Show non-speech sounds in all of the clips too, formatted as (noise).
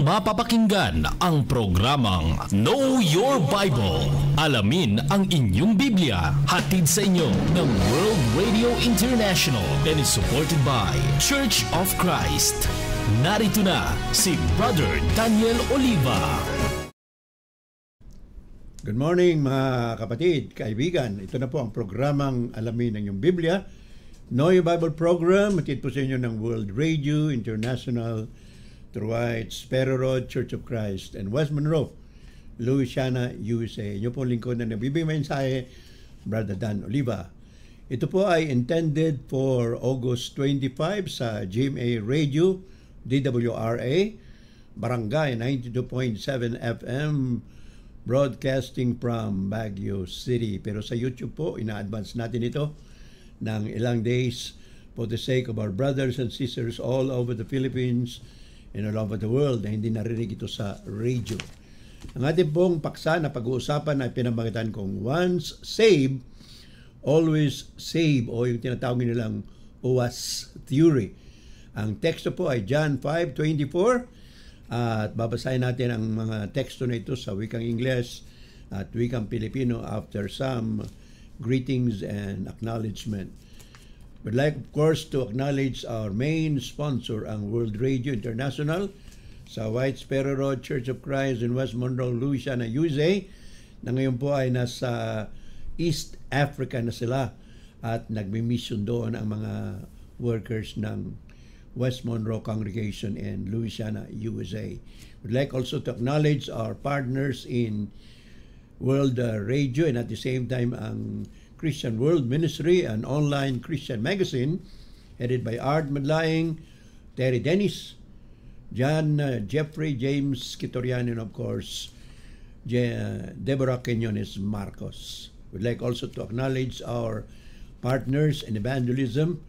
mapapakinggan ang programang Know Your Bible. Alamin ang inyong Biblia. Hatid sa inyo ng World Radio International and is supported by Church of Christ. Narito na si Brother Daniel Oliva. Good morning mga kapatid, kaibigan. Ito na po ang programang Alamin ang inyong Biblia. Know Your Bible program, matid po sa inyo ng World Radio International Dwight Sparrow Road, Church of Christ, and West Monroe, Louisiana, USA. Inyo po lingkod na nagbibigay mensahe, Brother Dan Oliva. Ito po ay intended for August 25 sa GMA Radio, DWRA, Barangay 92.7 FM, broadcasting from Baguio City. Pero sa YouTube po, ina-advance natin ito ng ilang days for the sake of our brothers and sisters all over the Philippines, and all over the world na hindi narinig ito sa radio. Ang ating pong paksa na pag-uusapan ay pinamagitan kong once save, always save o yung tinatawag nilang OAS theory. Ang teksto po ay John 5.24 at babasahin natin ang mga teksto na ito sa wikang Ingles at wikang Pilipino after some greetings and acknowledgement. We'd like, of course, to acknowledge our main sponsor, ang World Radio International, sa White Sparrow Road Church of Christ in West Monroe, Louisiana, USA, na ngayon po ay nasa East Africa na sila at nagmi-mission doon ang mga workers ng West Monroe Congregation in Louisiana, USA. We'd like also to acknowledge our partners in World uh, Radio and at the same time ang Christian World Ministry, an online Christian magazine headed by Art Madlaing, Terry Dennis, John uh, Jeffrey James Kitorian, and of course, Je uh, Deborah Quinones Marcos. We'd like also to acknowledge our partners in evangelism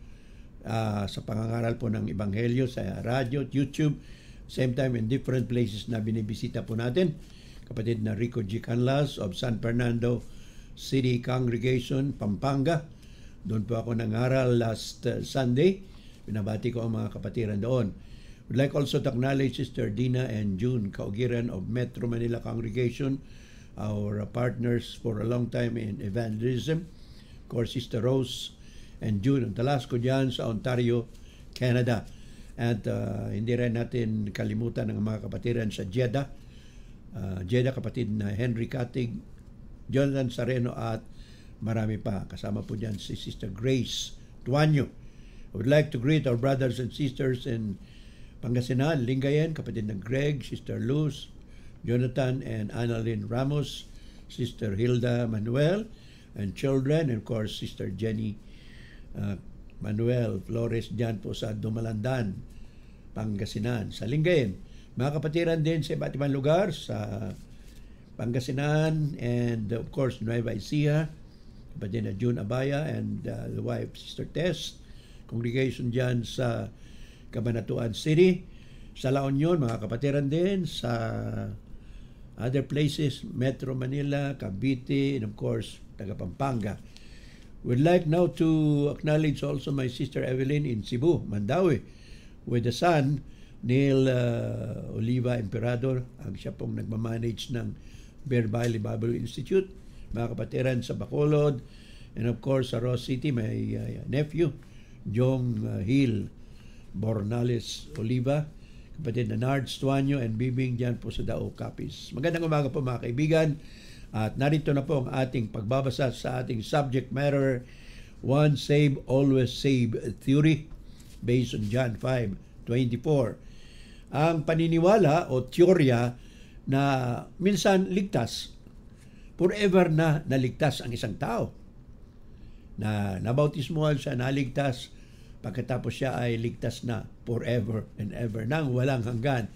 uh, sa pangangaral po ng Ebanghelyo sa radio, at YouTube, same time in different places na binibisita po natin. Kapatid na Rico G. Canlas of San Fernando, City Congregation, Pampanga. Doon po ako nangaral last uh, Sunday. Pinabati ko ang mga kapatiran doon. Would like also to acknowledge Sister Dina and June Kaugiran of Metro Manila Congregation, our partners for a long time in evangelism. Of course, Sister Rose and June ang talas ko dyan sa Ontario, Canada. At uh, hindi rin natin kalimutan ang mga kapatiran sa Jeddah, uh, Jeddah kapatid na Henry Katig, John Lanzareno at marami pa. Kasama po dyan si Sister Grace Tuanyo. I would like to greet our brothers and sisters in Pangasinan, Lingayen, kapatid ng Greg, Sister Luz, Jonathan and Annalyn Ramos, Sister Hilda Manuel, and children, and of course, Sister Jenny uh, Manuel Flores dyan po sa Dumalandan, Pangasinan, sa Lingayen. Mga kapatiran din sa iba't ibang lugar, sa Pangasinan, and of course, Nueva Ecija, Kapatid na June Abaya, and uh, the wife, Sister Tess, congregation dyan sa Cabanatuan City, sa La Union, mga kapatiran din, sa other places, Metro Manila, Cavite, and of course, taga Pampanga. Would like now to acknowledge also my sister Evelyn in Cebu, Mandawi, with the son, Neil uh, Oliva Emperador, ang siya pong nagmamanage ng Bear Valley Bible Institute, mga kapatiran sa Bacolod, and of course sa Ross City, may uh, nephew, Jong uh, Hill Bornales Oliva, kapatid na Nards Tuanyo, and bibing dyan po sa Dao Capiz. Magandang umaga po mga kaibigan, at narito na po ang ating pagbabasa sa ating subject matter, One Save, Always Save Theory, based on John 5, 24. Ang paniniwala o teorya na minsan ligtas, forever na naligtas ang isang tao. Na nabautismuhan siya, naligtas, pagkatapos siya ay ligtas na forever and ever nang walang hanggan.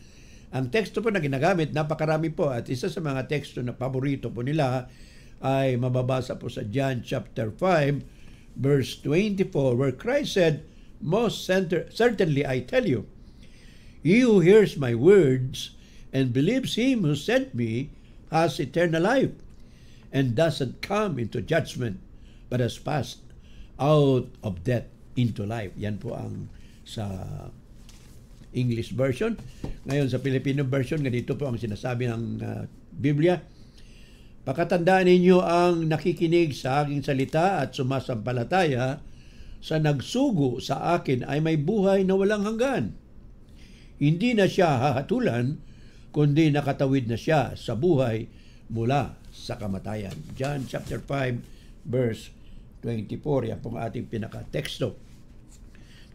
Ang teksto po na ginagamit, napakarami po at isa sa mga teksto na paborito po nila ay mababasa po sa John chapter 5 verse 24 where Christ said, Most center, certainly I tell you, he who hears my words and believes him who sent me has eternal life and doesn't come into judgment but has passed out of death into life. Yan po ang sa English version. Ngayon sa Filipino version, ganito po ang sinasabi ng uh, Biblia. Pakatandaan ninyo ang nakikinig sa aking salita at sumasampalataya sa nagsugo sa akin ay may buhay na walang hanggan. Hindi na siya hahatulan kundi nakatawid na siya sa buhay mula sa kamatayan. John chapter 5 verse 24. Yan pong ating pinaka-teksto.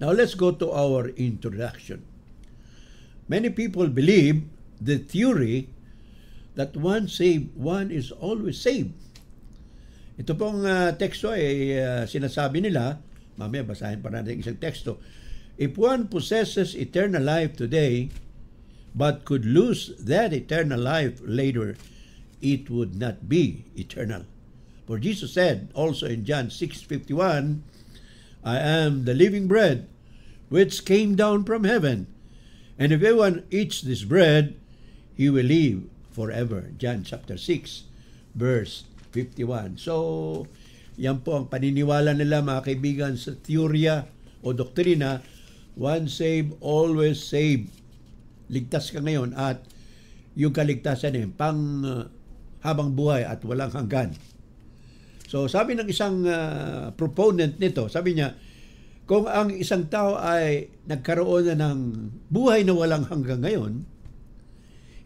Now let's go to our introduction. Many people believe the theory that one saved, one is always saved. Ito pong uh, teksto ay uh, eh, ah, sinasabi nila, mamaya basahin pa natin isang teksto. If one possesses eternal life today, but could lose that eternal life later, it would not be eternal. For Jesus said also in John 6:51, I am the living bread which came down from heaven, and if anyone eats this bread, he will live forever. John chapter 6 verse 51. So, yan po ang paniniwala nila mga kaibigan sa teorya o doktrina, one save, always save. Ligtas ka ngayon at yung kaligtasan eh, pang uh, habang buhay at walang hanggan. So sabi ng isang uh, proponent nito, sabi niya, kung ang isang tao ay nagkaroon na ng buhay na walang hanggang ngayon,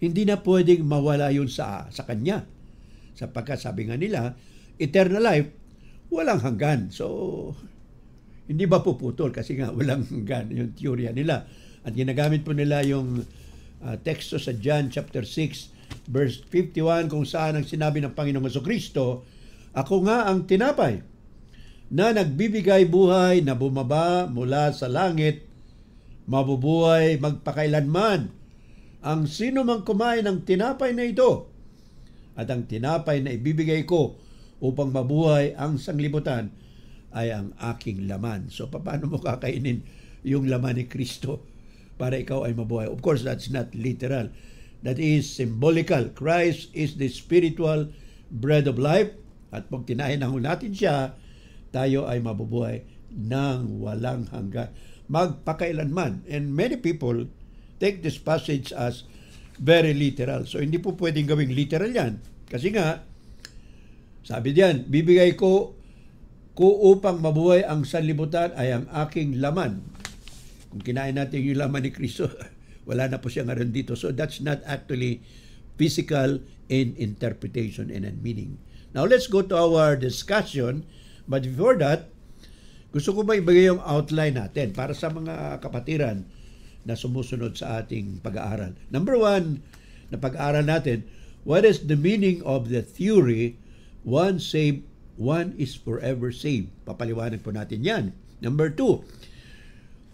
hindi na pwedeng mawala yun sa, sa kanya. Sapagkat sabi nga nila, eternal life, walang hanggan. So, hindi ba puputol? Kasi nga, walang hanggan yung teorya nila. At ginagamit po nila yung uh, teksto sa John chapter 6 verse 51 kung saan ang sinabi ng Panginoong Heso Kristo, Ako nga ang tinapay na nagbibigay buhay na bumaba mula sa langit, mabubuhay magpakailanman ang sino mang kumain ng tinapay na ito at ang tinapay na ibibigay ko upang mabuhay ang sanglibutan ay ang aking laman. So, paano mo kakainin yung laman ni Kristo? para ikaw ay mabuhay. Of course, that's not literal. That is symbolical. Christ is the spiritual bread of life. At pag kinain na natin siya, tayo ay mabubuhay ng walang hanggan. Magpakailanman. And many people take this passage as very literal. So, hindi po pwedeng gawing literal yan. Kasi nga, sabi diyan, bibigay ko ko upang mabuhay ang sanlibutan ay ang aking laman kung kinain natin yung laman ni Kristo, (laughs) wala na po siyang aron dito. So that's not actually physical in interpretation and in meaning. Now let's go to our discussion. But before that, gusto ko ba ibigay yung outline natin para sa mga kapatiran na sumusunod sa ating pag-aaral. Number one, na pag-aaral natin, what is the meaning of the theory, one saved, one is forever saved? Papaliwanag po natin yan. Number two,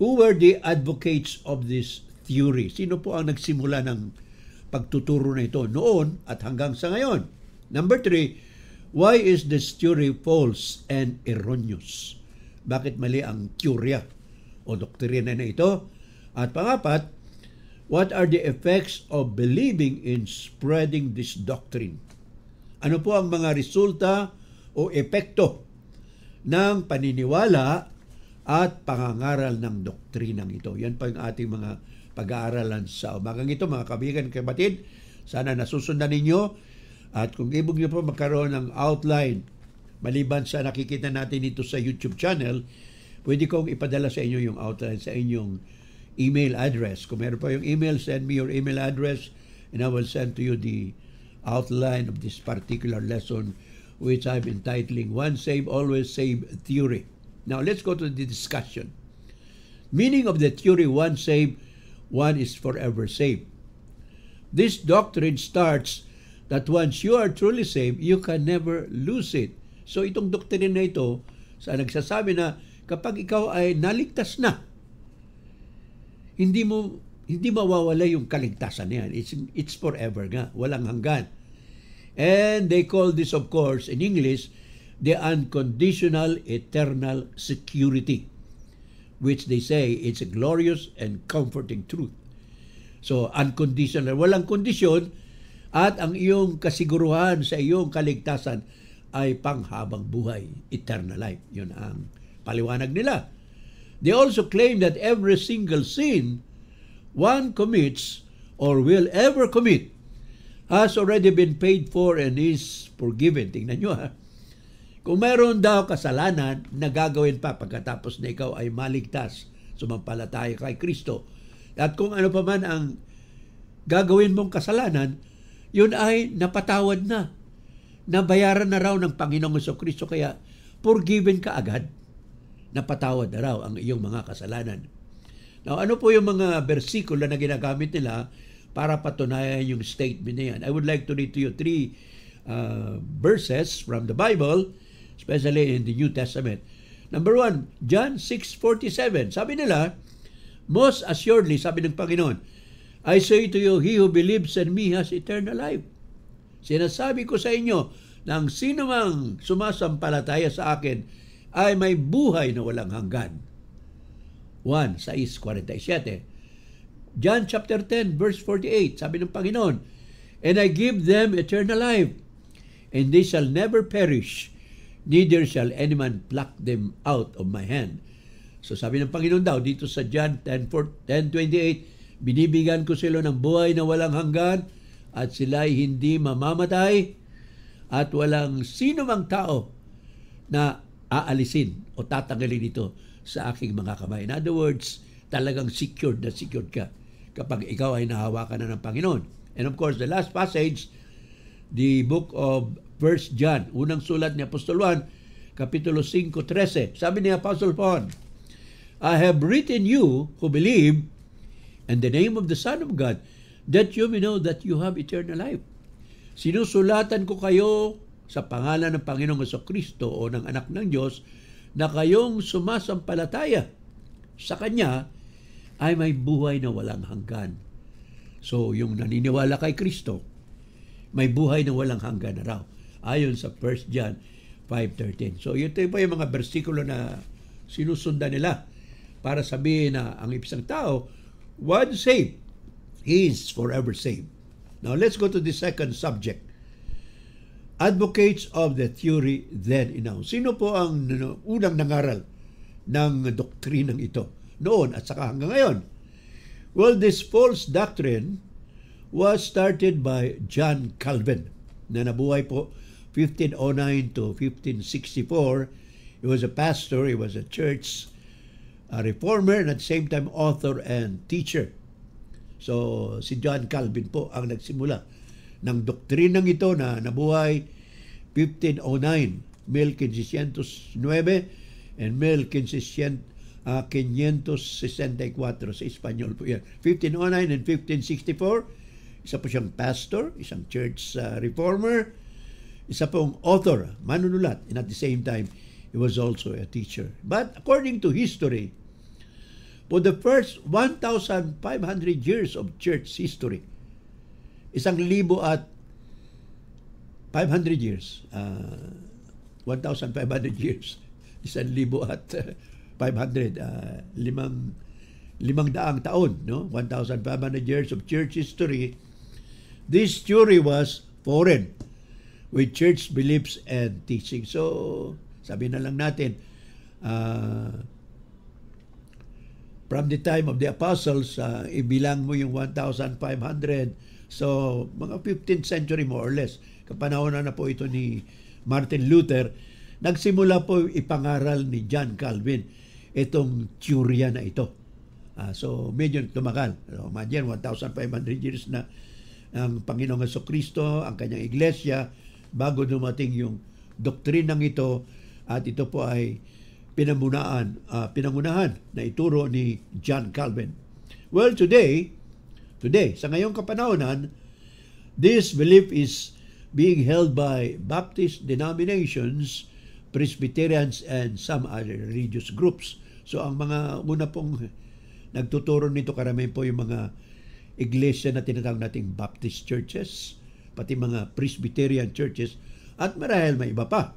Who were the advocates of this theory? Sino po ang nagsimula ng pagtuturo na ito noon at hanggang sa ngayon? Number three, why is this theory false and erroneous? Bakit mali ang teorya o doktrina na ito? At pangapat, what are the effects of believing in spreading this doctrine? Ano po ang mga resulta o epekto ng paniniwala at pangangaral ng doktrinang ito. Yan pa yung ating mga pag-aaralan sa umagang ito, mga kay kapatid. Sana nasusundan ninyo at kung ibig niyo po magkaroon ng outline maliban sa nakikita natin ito sa YouTube channel, pwede kong ipadala sa inyo yung outline sa inyong email address. Kung meron pa yung email, send me your email address and I will send to you the outline of this particular lesson which I'm entitling One Save, Always Save Theory. Now let's go to the discussion. Meaning of the theory one saved, one is forever saved. This doctrine starts that once you are truly saved, you can never lose it. So itong doctrine na ito, sa nagsasabi na kapag ikaw ay naligtas na, hindi mo hindi mawawala yung kaligtasan na It's, it's forever nga. Walang hanggan. And they call this, of course, in English, the unconditional eternal security, which they say it's a glorious and comforting truth. So, unconditional, walang kondisyon, at ang iyong kasiguruhan sa iyong kaligtasan ay panghabang buhay, eternal life. Yun ang paliwanag nila. They also claim that every single sin one commits or will ever commit has already been paid for and is forgiven. Tingnan nyo ha. Kung meron daw kasalanan na gagawin pa pagkatapos na ikaw ay maligtas, sumampalataya kay Kristo. At kung ano pa man ang gagawin mong kasalanan, yun ay napatawad na. Nabayaran na raw ng Panginoong Heso Kristo kaya forgiven ka agad. Napatawad na raw ang iyong mga kasalanan. Now, ano po yung mga bersikulo na ginagamit nila para patunayan yung statement na yan? I would like to read to you three uh, verses from the Bible especially in the New Testament. Number one, John 6.47. Sabi nila, Most assuredly, sabi ng Panginoon, I say to you, he who believes in me has eternal life. Sinasabi ko sa inyo na ang sino mang sumasampalataya sa akin ay may buhay na walang hanggan. 1, 6, 47. John chapter 10, verse 48, sabi ng Panginoon, And I give them eternal life, and they shall never perish, neither shall any man pluck them out of my hand. So sabi ng Panginoon daw dito sa John 10:28, 10, binibigyan ko sila ng buhay na walang hanggan at sila ay hindi mamamatay at walang sino mang tao na aalisin o tatanggalin ito sa aking mga kamay. In other words, talagang secured na secured ka kapag ikaw ay nahawakan na ng Panginoon. And of course, the last passage, the book of verse John. Unang sulat ni Apostol Juan, Kapitulo 5.13. Sabi ni Apostol Paul, I have written you who believe in the name of the Son of God that you may know that you have eternal life. Sinusulatan ko kayo sa pangalan ng Panginoong Kristo o ng anak ng Diyos na kayong sumasampalataya sa Kanya ay may buhay na walang hanggan. So, yung naniniwala kay Kristo, may buhay na walang hanggan na raw ayon sa 1 John 5.13. So ito pa yung mga versikulo na sinusundan nila para sabihin na ang isang tao, once saved, he is forever saved. Now let's go to the second subject. Advocates of the theory then now. Sino po ang unang nangaral ng doktrinang ito noon at saka hanggang ngayon? Well, this false doctrine was started by John Calvin na nabuhay po 1509 to 1564. He was a pastor, he was a church a reformer, and at the same time author and teacher. So si John Calvin po ang nagsimula ng doktrinang ito na nabuhay 1509, 1509 and 1564 ah, sa Espanyol po yan. 1509 and 1564, isa po siyang pastor, isang church uh, reformer, isa pong author, manunulat, and at the same time, he was also a teacher. But according to history, for the first 1,500 years of church history, isang libo at 500 years, uh, 1,500 (laughs) years, isang libo at 500, uh, uh, limang, limang daang taon, no? 1,500 years of church history, this theory was foreign with church beliefs and teaching. So, sabi na lang natin, uh, from the time of the apostles, uh, ibilang mo yung 1,500. So, mga 15th century more or less. Kapanahon na, po ito ni Martin Luther. Nagsimula po ipangaral ni John Calvin itong Turia na ito. Uh, so, medyo tumakal. So, imagine, 1,500 years na ang Panginoong Kristo, ang kanyang iglesia, bago dumating yung doktrinang ito at ito po ay pinamunaan, uh, pinangunahan na ituro ni John Calvin. Well, today, today, sa ngayong kapanahonan, this belief is being held by Baptist denominations, Presbyterians, and some other religious groups. So, ang mga una pong nagtuturo nito karamihan po yung mga iglesia na tinatawag nating Baptist churches, pati mga Presbyterian churches, at marahil may iba pa.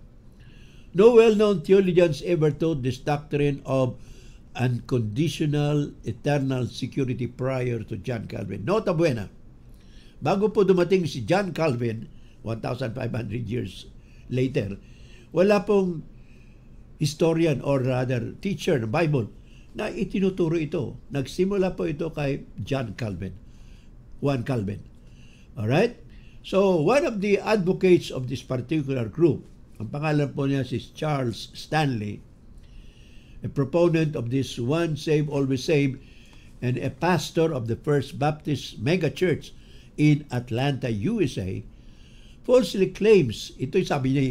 No well-known theologians ever taught this doctrine of unconditional eternal security prior to John Calvin. Nota buena, bago po dumating si John Calvin, 1,500 years later, wala pong historian or rather teacher ng Bible na itinuturo ito. Nagsimula po ito kay John Calvin. Juan Calvin. Alright? So, one of the advocates of this particular group, ang pangalan po niya si Charles Stanley, a proponent of this one save, always save, and a pastor of the First Baptist megachurch in Atlanta, USA, falsely claims, ito ito'y sabi ni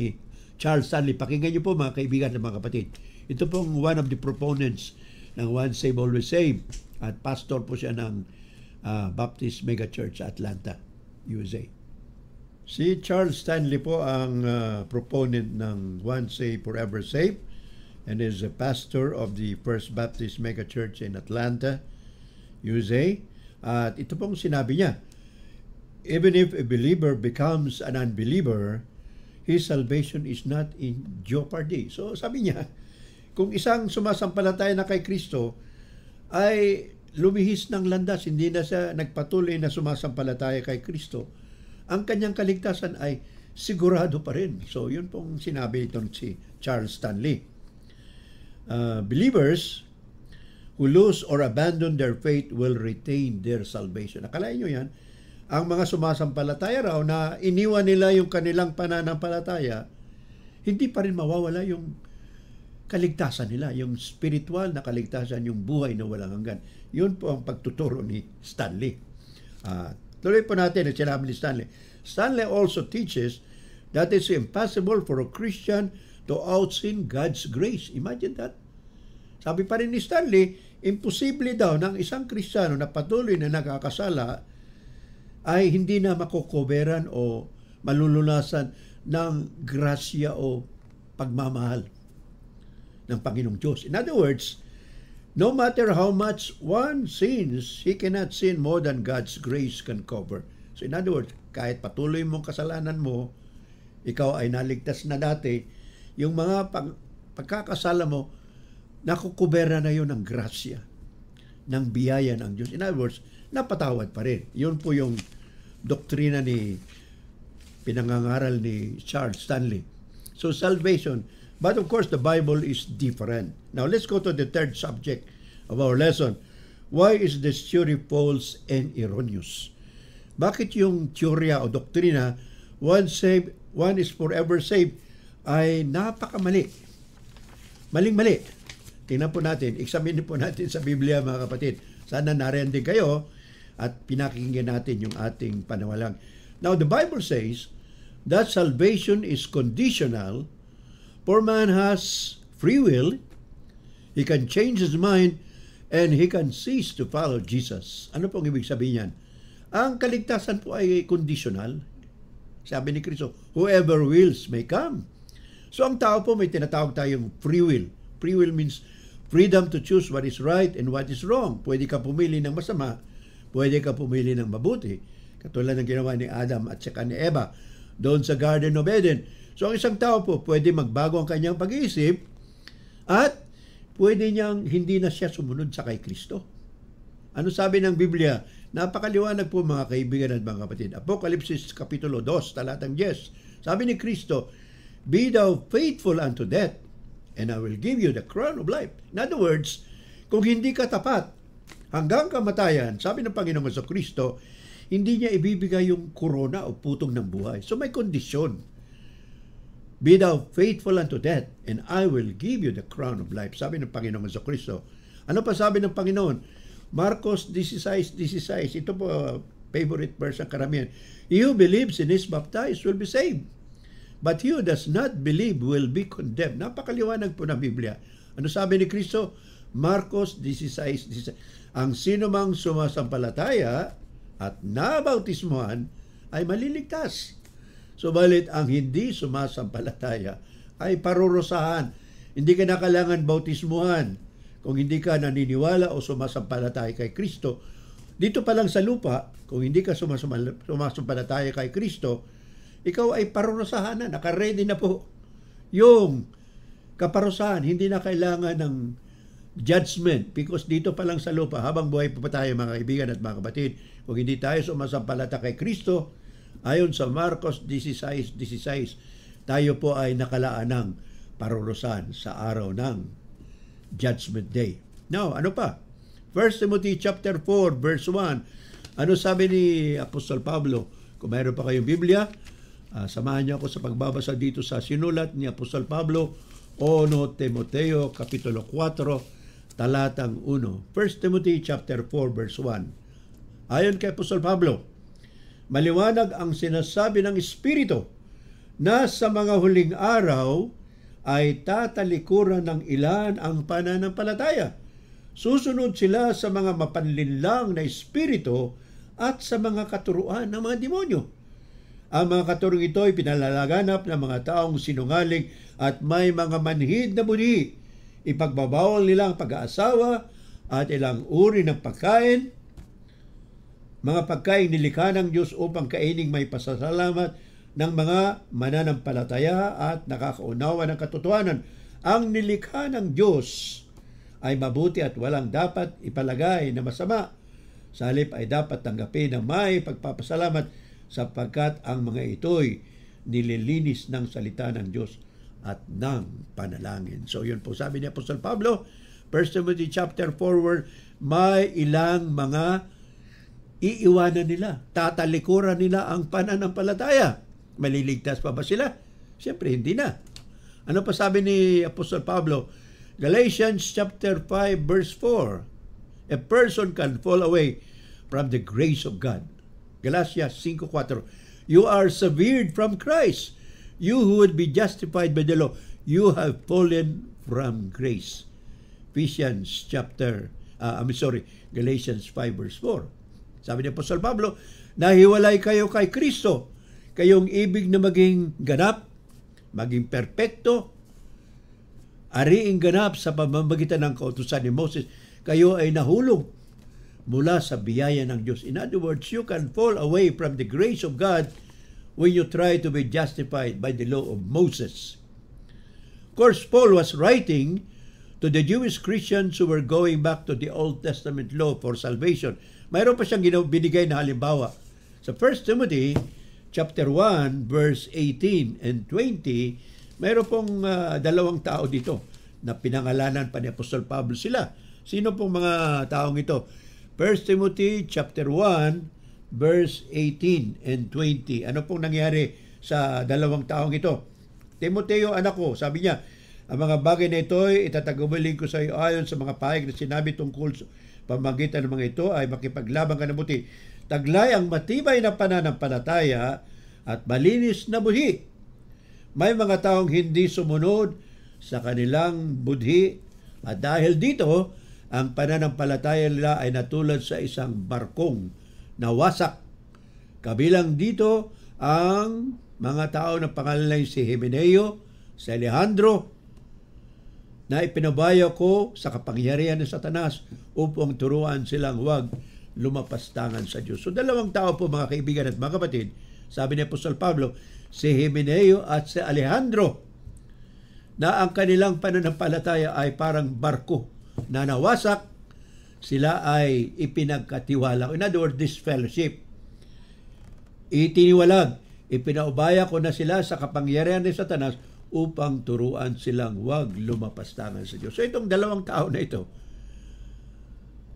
Charles Stanley, pakinggan niyo po mga kaibigan at mga kapatid, ito pong one of the proponents ng One Save Always Save at pastor po siya ng uh, Baptist Megachurch sa Atlanta, USA. Si Charles Stanley po ang uh, proponent ng One Safe Forever Safe and is a pastor of the First Baptist Mega Church in Atlanta, USA. At ito pong sinabi niya, Even if a believer becomes an unbeliever, his salvation is not in jeopardy. So sabi niya, kung isang sumasampalataya na kay Kristo ay lumihis ng landas, hindi na siya nagpatuloy na sumasampalataya kay Kristo, ang kanyang kaligtasan ay sigurado pa rin. So yun pong sinabi itong si Charles Stanley. Uh, believers who lose or abandon their faith will retain their salvation. Akalain nyo yan, ang mga sumasampalataya raw na iniwan nila yung kanilang pananampalataya, hindi pa rin mawawala yung kaligtasan nila, yung spiritual na kaligtasan, yung buhay na walang hanggan. Yun po ang pagtuturo ni Stanley. Uh, Tuloy po natin ang eh, sinabi ni Stanley. Stanley also teaches that it's impossible for a Christian to outsin God's grace. Imagine that. Sabi pa rin ni Stanley, imposible daw ng isang Kristiyano na patuloy na nagkakasala ay hindi na makukoberan o malulunasan ng grasya o pagmamahal ng Panginoong Diyos. In other words, No matter how much one sins, he cannot sin more than God's grace can cover. So in other words, kahit patuloy mong kasalanan mo, ikaw ay naligtas na dati, yung mga pag, pagkakasala mo, nakukubera na yun ng grasya, ng biyaya ng Diyos. In other words, napatawad pa rin. Yun po yung doktrina ni pinangangaral ni Charles Stanley. So salvation, But of course, the Bible is different. Now, let's go to the third subject of our lesson. Why is the theory false and erroneous? Bakit yung teorya o doktrina, one save, one is forever saved, ay napakamali. Maling-mali. Tingnan po natin, examine po natin sa Biblia mga kapatid. Sana nariyan din kayo at pinakinggan natin yung ating panawalang. Now, the Bible says that salvation is conditional Poor man has free will. He can change his mind and he can cease to follow Jesus. Ano pong ibig sabihin niyan? Ang kaligtasan po ay conditional. Sabi ni Kristo, whoever wills may come. So ang tao po may tinatawag tayong free will. Free will means freedom to choose what is right and what is wrong. Pwede ka pumili ng masama, pwede ka pumili ng mabuti. Katulad ng ginawa ni Adam at saka ni Eva doon sa Garden of Eden So ang isang tao po, pwede magbago ang kanyang pag-iisip at pwede niyang hindi na siya sumunod sa kay Kristo. Ano sabi ng Biblia? Napakaliwanag po mga kaibigan at mga kapatid. Apokalipsis Kapitulo 2, talatang 10. Sabi ni Kristo, Be thou faithful unto death, and I will give you the crown of life. In other words, kung hindi ka tapat hanggang kamatayan, sabi ng Panginoong sa Kristo, hindi niya ibibigay yung korona o putong ng buhay. So may kondisyon. Be thou faithful unto death, and I will give you the crown of life. Sabi ng Panginoong sa Kristo. Ano pa sabi ng Panginoon? Marcos 16, 16. Ito po, uh, favorite verse ng karamihan. He who believes and is baptized will be saved. But he who does not believe will be condemned. Napakaliwanag po ng Biblia. Ano sabi ni Kristo? Marcos 16, 16. Ang sino mang sumasampalataya at nabautismuhan ay maliligtas Subalit ang hindi sumasampalataya ay parurusahan. Hindi ka na kailangan bautismuhan kung hindi ka naniniwala o sumasampalataya kay Kristo. Dito pa lang sa lupa, kung hindi ka sumasampalataya kay Kristo, ikaw ay parurusahan na, nakaredy na po. Yung kaparusahan, hindi na kailangan ng judgment because dito pa lang sa lupa habang buhay pa, pa tayo mga kaibigan at mga kapatid kung hindi tayo sumasampalata kay Kristo Ayon sa Marcos 16.16, 16, tayo po ay nakalaan ng parurusan sa araw ng Judgment Day. Now, ano pa? 1 Timothy chapter 4 verse 1. Ano sabi ni Apostol Pablo? Kung mayroon pa kayong Biblia, uh, samahan niyo ako sa pagbabasa dito sa sinulat ni Apostol Pablo o no Timoteo kapitulo 4 talatang 1. 1 Timothy chapter 4 verse 1. Ayon kay Apostol Pablo, Maliwanag ang sinasabi ng Espiritu na sa mga huling araw ay tatalikuran ng ilan ang pananampalataya. Susunod sila sa mga mapanlinlang na espiritu at sa mga katuruan ng mga demonyo. Ang mga katurong ito ay pinalalaganap ng mga taong sinungaling at may mga manhid na budi. Ipagbabawal nila ang pag-aasawa at ilang uri ng pagkain mga pagkain nilikha ng Diyos upang kaining may pasasalamat ng mga mananampalataya at nakakaunawa ng katotohanan. Ang nilikha ng Diyos ay mabuti at walang dapat ipalagay na masama. Salip ay dapat tanggapin na may pagpapasalamat sapagkat ang mga ito'y nililinis ng salita ng Diyos at ng panalangin. So yun po sabi ni Apostol Pablo, 1 Timothy chapter 4, may ilang mga iiwanan nila, tatalikuran nila ang pananampalataya. Maliligtas pa ba sila? Siyempre, hindi na. Ano pa sabi ni Apostol Pablo? Galatians chapter 5 verse 4. A person can fall away from the grace of God. Galatia 5:4. You are severed from Christ. You who would be justified by the law, you have fallen from grace. Ephesians chapter, uh, I'm sorry, Galatians 5 verse sabi ni Apostol Pablo, nahiwalay kayo kay Kristo. Kayong ibig na maging ganap, maging perpekto, ariing ganap sa pamamagitan ng kautusan ni Moses, kayo ay nahulog mula sa biyaya ng Diyos. In other words, you can fall away from the grace of God when you try to be justified by the law of Moses. Of course, Paul was writing to the Jewish Christians who were going back to the Old Testament law for salvation. Mayroon pa siyang binigay na halimbawa. Sa 1 Timothy chapter 1 verse 18 and 20, mayroon pong uh, dalawang tao dito na pinangalanan pa ni Apostol Pablo sila. Sino pong mga taong ito? 1 Timothy chapter 1 verse 18 and 20. Ano pong nangyari sa dalawang taong ito? Timoteo anak ko, sabi niya, ang mga bagay na ito ay itatagumiling ko sa iyo ayon sa mga pahayag na sinabi tungkol sa pamagitan ng mga ito ay makipaglaban ka na buti. Taglay ang matibay na pananampalataya at malinis na buhi. May mga taong hindi sumunod sa kanilang budhi at dahil dito, ang pananampalataya nila ay natulad sa isang barkong na wasak. Kabilang dito ang mga tao na pangalan si Himeneo, si Alejandro, na ipinabayo ko sa kapangyarihan ng satanas upang turuan silang huwag lumapastangan sa Diyos. So dalawang tao po mga kaibigan at mga kapatid, sabi ni Apostol Pablo, si Himeneo at si Alejandro na ang kanilang pananampalataya ay parang barko na nawasak, sila ay ipinagkatiwala. In other words, this fellowship. Itiniwalag, ipinaubaya ko na sila sa kapangyarihan ni Satanas upang turuan silang wag lumapastangan sa Diyos. So itong dalawang tao na ito,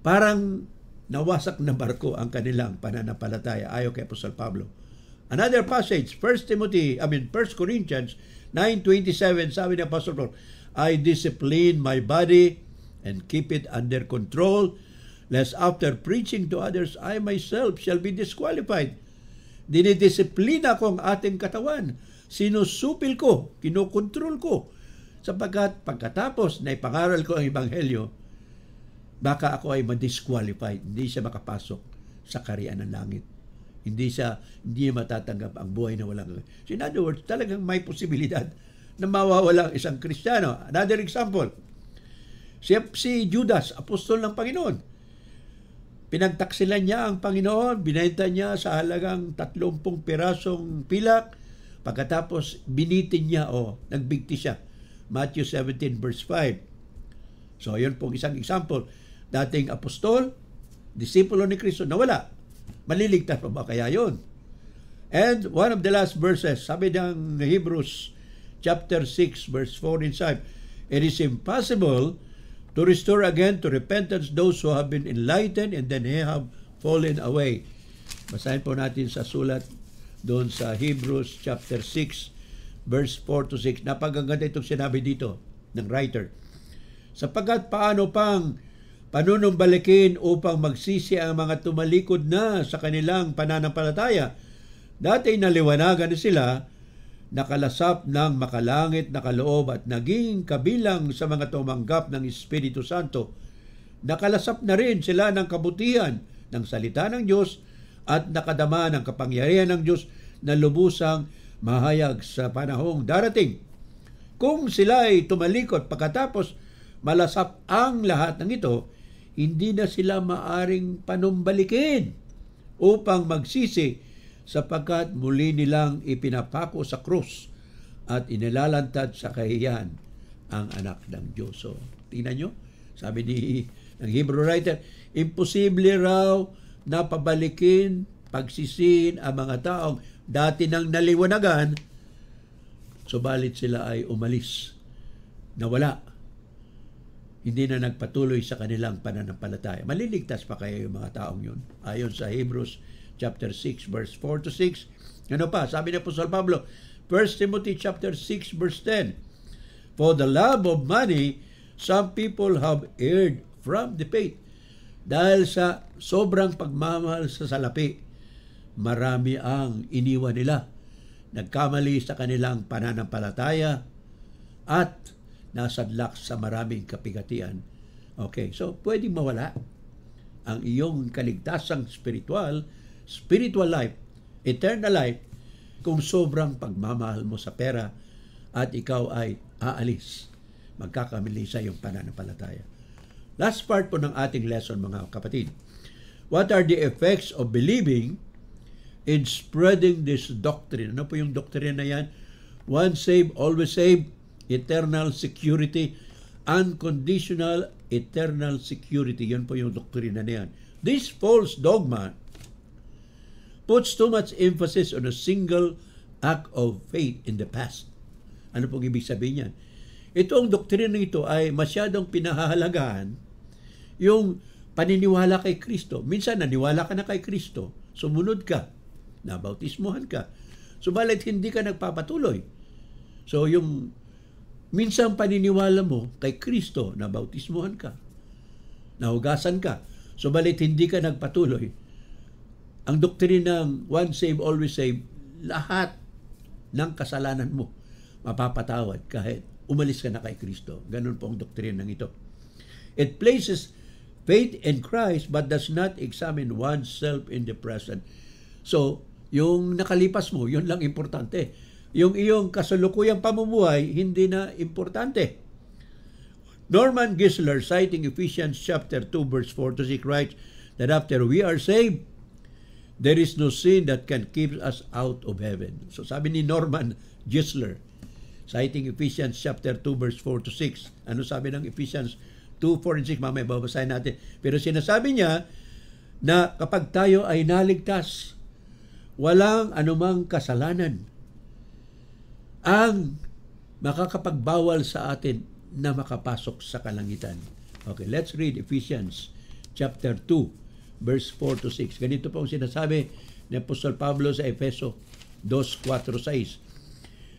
parang nawasak na barko ang kanilang pananampalataya ayon kay Apostol Pablo. Another passage, 1 Timothy, I mean 1 Corinthians 9:27 sabi ni Apostol Paul, I discipline my body and keep it under control lest after preaching to others I myself shall be disqualified. Dinidisiplina ko ang ating katawan sinusupil ko, kinokontrol ko. Sapagkat pagkatapos na ipangaral ko ang Ebanghelyo, baka ako ay madisqualified, hindi siya makapasok sa karian ng langit. Hindi siya, hindi matatanggap ang buhay na walang. So in other words, talagang may posibilidad na mawawala ang isang Kristiyano. Another example, si, si Judas, apostol ng Panginoon, Pinagtaksilan niya ang Panginoon, binenta niya sa halagang 30 pirasong pilak Pagkatapos, binitin niya o nagbigti siya. Matthew 17 verse 5. So, yun pong isang example. Dating apostol, disipulo ni Kristo, nawala. Maliligtas pa ba kaya yun? And one of the last verses, sabi ng Hebrews chapter 6 verse 4 and 5, It is impossible to restore again to repentance those who have been enlightened and then they have fallen away. Basahin po natin sa sulat doon sa Hebrews chapter 6 verse 4 to 6. Napagaganda itong sinabi dito ng writer. Sapagat paano pang panunumbalikin upang magsisi ang mga tumalikod na sa kanilang pananampalataya. Dati naliwanagan sila, nakalasap ng makalangit na kaloob at naging kabilang sa mga tumanggap ng Espiritu Santo. Nakalasap na rin sila ng kabutihan ng salita ng Diyos at nakadama ng kapangyarihan ng Diyos na lubusang mahayag sa panahong darating. Kung sila ay tumalikot pagkatapos malasap ang lahat ng ito, hindi na sila maaring panumbalikin upang magsisi sapagkat muli nilang ipinapako sa krus at inilalantad sa kahiyan ang anak ng Diyos. So, tingnan nyo, sabi ni ng Hebrew writer, imposible raw na pabalikin, pagsisihin ang mga taong dati nang naliwanagan, subalit sila ay umalis, nawala, hindi na nagpatuloy sa kanilang pananampalataya. Maliligtas pa kayo yung mga taong yun. Ayon sa Hebrews chapter 6 verse 4 to 6. Ano pa? Sabi ni po Pablo, 1 Timothy chapter 6 verse 10. For the love of money, some people have erred from the faith dahil sa sobrang pagmamahal sa salapi marami ang iniwan nila, nagkamali sa kanilang pananampalataya, at nasadlak sa maraming kapigatian. Okay, so pwedeng mawala ang iyong kaligtasang spiritual, spiritual life, eternal life, kung sobrang pagmamahal mo sa pera at ikaw ay aalis. Magkakamili sa iyong pananampalataya. Last part po ng ating lesson mga kapatid. What are the effects of believing in spreading this doctrine. Ano po yung doctrine na yan? One save, always save, eternal security, unconditional eternal security. Yan po yung doktrina na yan. This false dogma puts too much emphasis on a single act of faith in the past. Ano pong ibig sabihin yan? Itong doktrina ito ay masyadong pinahahalagahan yung paniniwala kay Kristo. Minsan, naniwala ka na kay Kristo, sumunod ka nabautismuhan ka. Subalit hindi ka nagpapatuloy. So yung minsan paniniwala mo kay Kristo, nabautismuhan ka, nahugasan ka, subalit hindi ka nagpatuloy. Ang doktrina ng one save, always save, lahat ng kasalanan mo mapapatawad kahit umalis ka na kay Kristo. Ganun po ang doktrina ng ito. It places faith in Christ but does not examine oneself in the present. So, yung nakalipas mo, yun lang importante. Yung iyong kasalukuyang pamumuhay, hindi na importante. Norman Gisler, citing Ephesians chapter 2 verse 4 to 6, writes that after we are saved, there is no sin that can keep us out of heaven. So sabi ni Norman Gisler, citing Ephesians chapter 2 verse 4 to 6. Ano sabi ng Ephesians 2, 4 and 6? Mamaya babasahin natin. Pero sinasabi niya na kapag tayo ay naligtas, walang anumang kasalanan ang makakapagbawal sa atin na makapasok sa kalangitan. Okay, let's read Ephesians chapter 2, verse 4 to 6. Ganito po ang sinasabi ni Apostol Pablo sa Efeso 4-6.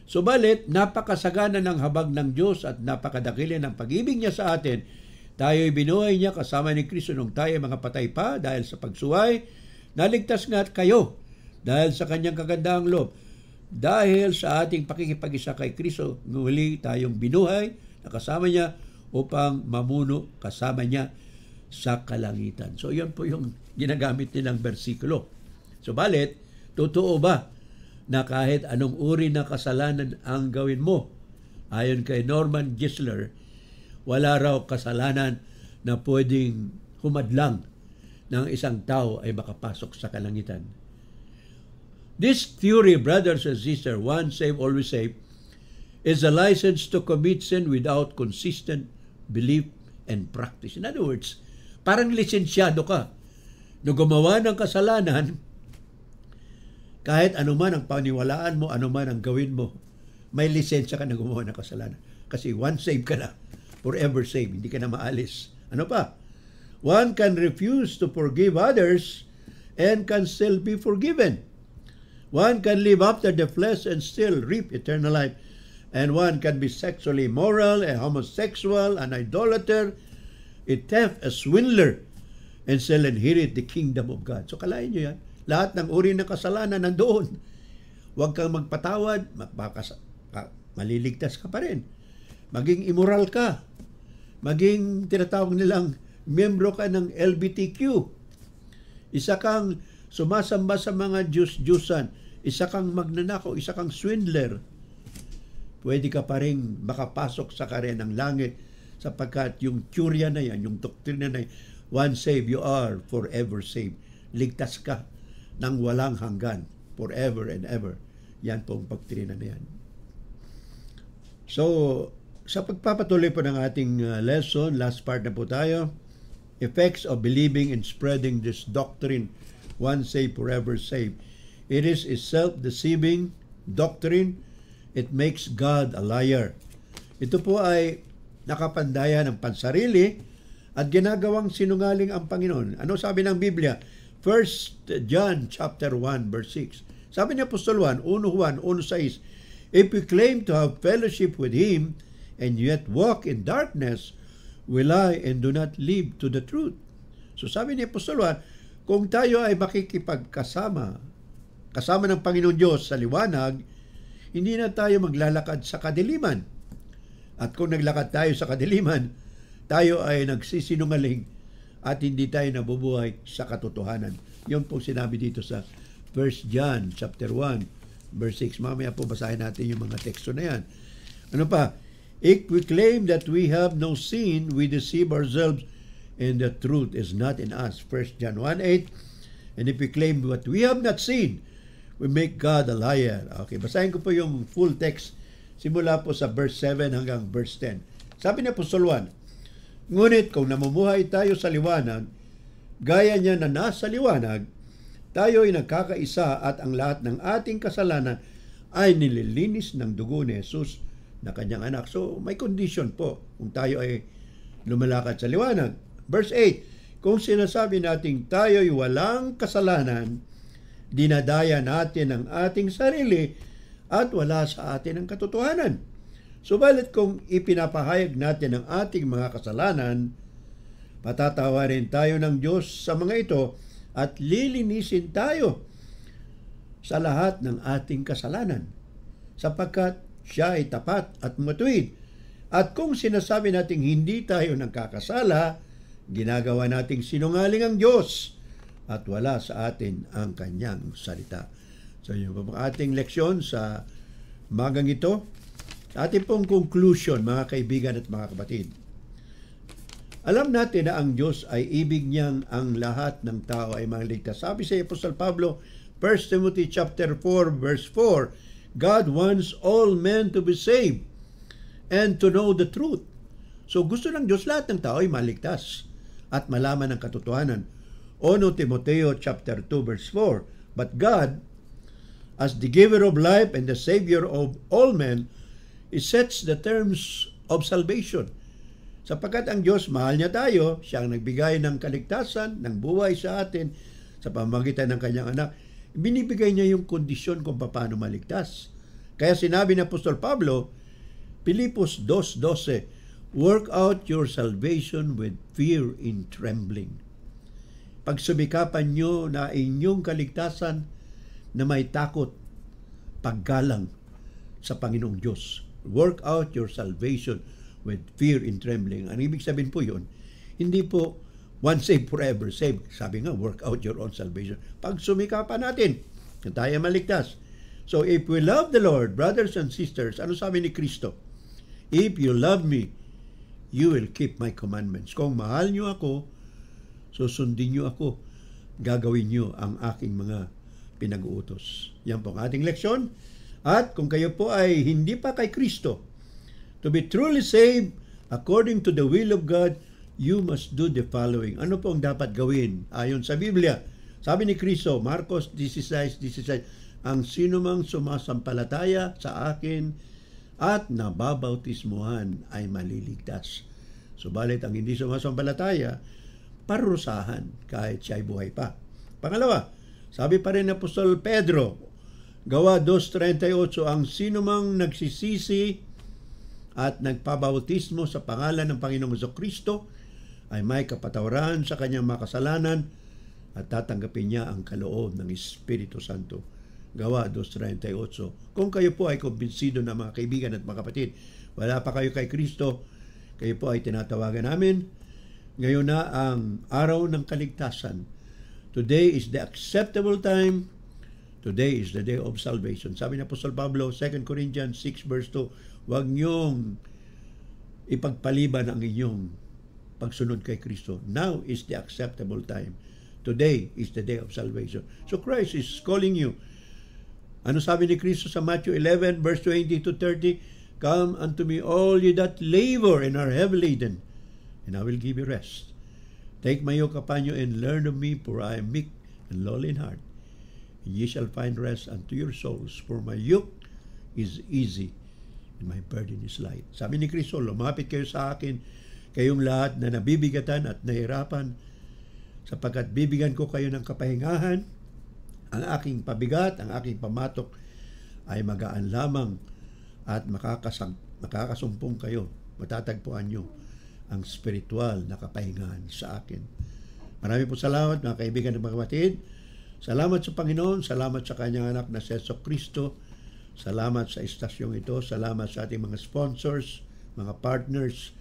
Subalit, napakasagana ng habag ng Diyos at napakadakili ng pag-ibig niya sa atin. Tayo'y binuhay niya kasama ni Kristo nung tayo mga patay pa dahil sa pagsuway. Naligtas nga kayo dahil sa kanyang kagandahang loob. Dahil sa ating pakikipag-isa kay Kristo, muli tayong binuhay na kasama niya upang mamuno kasama niya sa kalangitan. So, yun po yung ginagamit nilang bersikulo. balit, totoo ba na kahit anong uri ng kasalanan ang gawin mo? Ayon kay Norman Gisler, wala raw kasalanan na pwedeng humadlang ng isang tao ay makapasok sa kalangitan. This theory, brothers and sisters, once saved, always saved, is a license to commit sin without consistent belief and practice. In other words, parang lisensyado ka na gumawa ng kasalanan kahit anuman ang paniwalaan mo, anuman ang gawin mo, may lisensya ka na gumawa ng kasalanan. Kasi once saved ka na, forever saved, hindi ka na maalis. Ano pa? One can refuse to forgive others and can still be forgiven. One can live after the flesh and still reap eternal life. And one can be sexually immoral, a homosexual, an idolater, a theft, a swindler, and shall inherit the kingdom of God. So kalain nyo yan. Lahat ng uri ng kasalanan nandoon. Huwag kang magpatawad, magpakas- maliligtas ka pa rin. Maging immoral ka. Maging tinatawag nilang membro ka ng LBTQ. Isa kang sumasamba sa mga Diyos-Diyusan isa kang magnanakaw, isa kang swindler, pwede ka pa rin makapasok sa kare ng langit sapagkat yung tsurya na yan, yung doktrina na yan, one save you are forever saved. Ligtas ka ng walang hanggan, forever and ever. Yan po ang pagtrina na yan. So, sa pagpapatuloy po ng ating uh, lesson, last part na po tayo, effects of believing and spreading this doctrine, one save forever saved. It is a self-deceiving doctrine. It makes God a liar. Ito po ay nakapandaya ng pansarili at ginagawang sinungaling ang Panginoon. Ano sabi ng Biblia? 1 John chapter 1 verse 6. Sabi ni Apostol Juan, 1 Juan 1.6, If we claim to have fellowship with Him and yet walk in darkness, we lie and do not live to the truth. So sabi ni Apostol Juan, kung tayo ay makikipagkasama kasama ng Panginoon Diyos sa liwanag, hindi na tayo maglalakad sa kadiliman. At kung naglakad tayo sa kadiliman, tayo ay nagsisinungaling at hindi tayo nabubuhay sa katotohanan. Yun po sinabi dito sa 1 John chapter 1 verse 6. Mamaya po basahin natin yung mga teksto na yan. Ano pa? If we claim that we have no sin, we deceive ourselves and the truth is not in us. 1 John 1.8 And if we claim that we have not seen, we make God a liar. Okay, basahin ko po yung full text simula po sa verse 7 hanggang verse 10. Sabi ni Apostol Juan, Ngunit kung namumuhay tayo sa liwanag, gaya niya na nasa liwanag, tayo ay nagkakaisa at ang lahat ng ating kasalanan ay nililinis ng dugo ni Jesus na kanyang anak. So may condition po kung tayo ay lumalakad sa liwanag. Verse 8, kung sinasabi nating tayo ay walang kasalanan, dinadaya natin ang ating sarili at wala sa atin ang katotohanan. Subalit kung ipinapahayag natin ang ating mga kasalanan, patatawarin tayo ng Diyos sa mga ito at lilinisin tayo sa lahat ng ating kasalanan sapagkat siya ay tapat at matuwid. At kung sinasabi nating hindi tayo nagkakasala, ginagawa nating sinungaling ang Diyos at wala sa atin ang kanyang salita. So yung ating leksyon sa magang ito, ating pong conclusion mga kaibigan at mga kapatid. Alam natin na ang Diyos ay ibig niyang ang lahat ng tao ay maligtas. Sabi sa Apostol Pablo, 1 Timothy chapter 4 verse 4, God wants all men to be saved and to know the truth. So gusto ng Diyos lahat ng tao ay maligtas at malaman ang katotohanan 1 Timoteo chapter 2 verse 4. But God, as the giver of life and the savior of all men, He sets the terms of salvation. Sapagkat ang Diyos, mahal niya tayo, siya ang nagbigay ng kaligtasan, ng buhay sa atin, sa pamagitan ng kanyang anak, binibigay niya yung kondisyon kung paano maligtas. Kaya sinabi ni Apostol Pablo, Pilipos 2.12, Work out your salvation with fear and trembling pagsumikapan nyo na inyong kaligtasan na may takot, paggalang sa Panginoong Diyos. Work out your salvation with fear and trembling. Ang ibig sabihin po yun, hindi po once saved forever saved. Sabi nga, work out your own salvation. Pag sumikapan natin, na tayo maligtas. So if we love the Lord, brothers and sisters, ano sabi ni Kristo? If you love me, you will keep my commandments. Kung mahal niyo ako, Susundin niyo ako. Gagawin niyo ang aking mga pinag-uutos. Yan po ang ating leksyon. At kung kayo po ay hindi pa kay Kristo, to be truly saved according to the will of God, you must do the following. Ano po ang dapat gawin? Ayon sa Biblia, sabi ni Kristo, Marcos 16:16, ang sinumang sumasampalataya sa akin at nababautismuhan ay maliligtas. Subalit ang hindi sumasampalataya parusahan kahit siya ay buhay pa. Pangalawa, sabi pa rin ni Apostol Pedro, Gawa 2.38, ang sinumang nagsisisi at nagpabautismo sa pangalan ng Panginoong Heso Kristo ay may kapatawaran sa kanyang makasalanan at tatanggapin niya ang kaloob ng Espiritu Santo. Gawa 2.38 Kung kayo po ay kumbinsido na mga kaibigan at mga kapatid, wala pa kayo kay Kristo, kayo po ay tinatawagan namin ngayon na ang araw ng kaligtasan. Today is the acceptable time. Today is the day of salvation. Sabi ni Apostol Pablo, 2 Corinthians 6 verse 2, huwag niyong ipagpaliban ang inyong pagsunod kay Kristo. Now is the acceptable time. Today is the day of salvation. So Christ is calling you. Ano sabi ni Kristo sa Matthew 11 verse 20 to 30? Come unto me all ye that labor and are heavy laden, and I will give you rest. Take my yoke upon you and learn of me, for I am meek and lowly in heart. And ye shall find rest unto your souls, for my yoke is easy and my burden is light. Sabi ni Kristo, lumapit kayo sa akin, kayong lahat na nabibigatan at nahirapan, sapagkat bibigyan ko kayo ng kapahingahan, ang aking pabigat, ang aking pamatok ay magaan lamang at makakasag, makakasumpong kayo, matatagpuan nyo ang spiritual na kapahingahan sa akin. Marami po salamat mga kaibigan at mga kapatid. Salamat sa Panginoon, salamat sa kanyang anak na Seso Kristo, salamat sa istasyong ito, salamat sa ating mga sponsors, mga partners.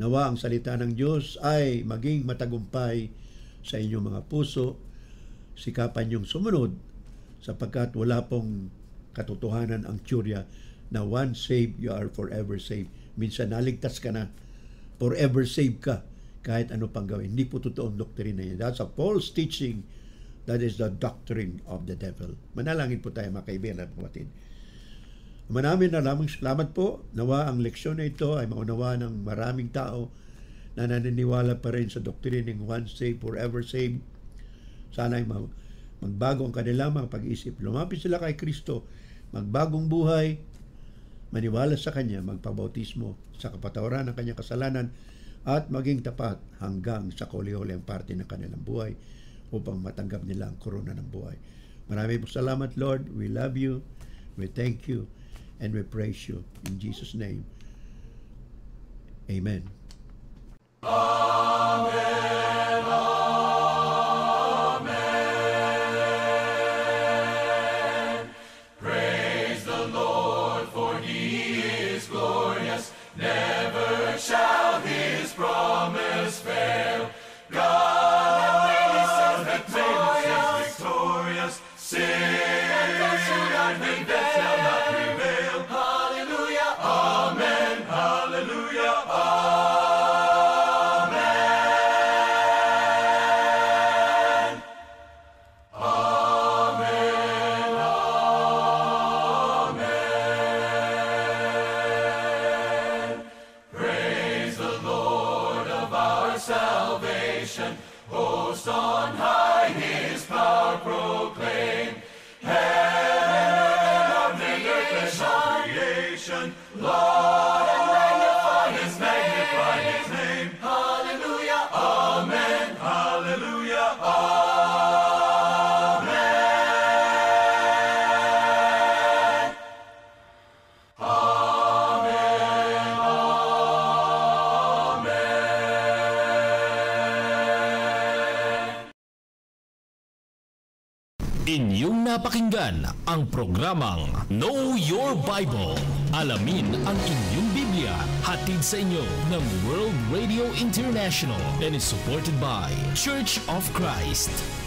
Nawa ang salita ng Diyos ay maging matagumpay sa inyong mga puso. Sikapan niyong sumunod sapagkat wala pong katotohanan ang tsurya na one saved, you are forever saved. Minsan naligtas ka na, forever saved ka kahit ano pang gawin. Hindi po totoo totoong doktrina yun. That's a false teaching. That is the doctrine of the devil. Manalangin po tayo mga kaibigan at kapatid. Manami na lamang salamat po. Nawa ang leksyon na ito ay maunawa ng maraming tao na naniniwala pa rin sa doktrina ng once saved, forever saved. Sana ay magbago ang kanilang mga pag-isip. Lumapit sila kay Kristo. Magbagong buhay, maniwala sa Kanya, magpabautismo sa kapatawaran ng kanyang kasalanan at maging tapat hanggang sa kauli-uli ang parte ng kanilang buhay upang matanggap nila ang korona ng buhay. Marami po salamat, Lord. We love you. We thank you. And we praise you. In Jesus' name. Amen. Amen. Pakinggan ang programang Know Your Bible. Alamin ang inyong Biblia. Hatid sa inyo ng World Radio International and is supported by Church of Christ.